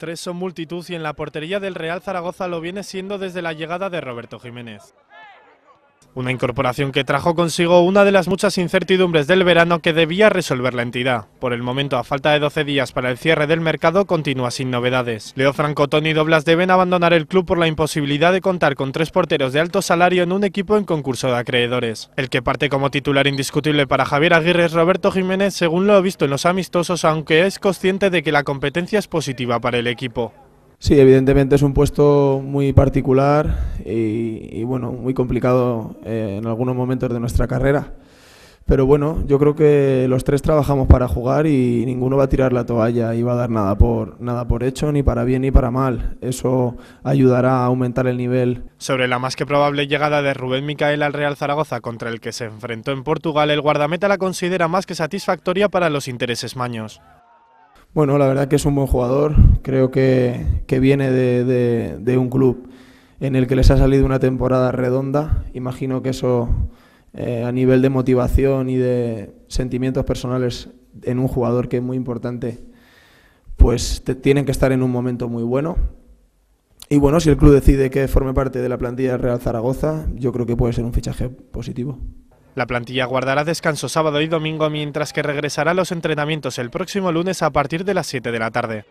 Tres son multitud y en la portería del Real Zaragoza lo viene siendo desde la llegada de Roberto Jiménez. Una incorporación que trajo consigo una de las muchas incertidumbres del verano que debía resolver la entidad. Por el momento, a falta de 12 días para el cierre del mercado, continúa sin novedades. Leo Franco, Tony Doblas deben abandonar el club por la imposibilidad de contar con tres porteros de alto salario en un equipo en concurso de acreedores. El que parte como titular indiscutible para Javier Aguirre es Roberto Jiménez, según lo visto en los amistosos, aunque es consciente de que la competencia es positiva para el equipo. Sí, evidentemente es un puesto muy particular y, bueno, muy complicado eh, en algunos momentos de nuestra carrera. Pero bueno, yo creo que los tres trabajamos para jugar y ninguno va a tirar la toalla y va a dar nada por, nada por hecho, ni para bien ni para mal. Eso ayudará a aumentar el nivel. Sobre la más que probable llegada de Rubén Micael al Real Zaragoza contra el que se enfrentó en Portugal, el guardameta la considera más que satisfactoria para los intereses maños. Bueno, la verdad que es un buen jugador. Creo que, viene de, un club en el que les ha salido una temporada redonda. Imagino que eso, eh, a nivel de motivación y de sentimientos personales en un jugador que es muy importante, pues tienen que estar en un momento muy bueno. Y bueno, si el club decide que forme parte de la plantilla Real Zaragoza, yo creo que puede ser un fichaje positivo. La plantilla guardará descanso sábado y domingo mientras que regresará a los entrenamientos el próximo lunes a partir de las 7 de la tarde.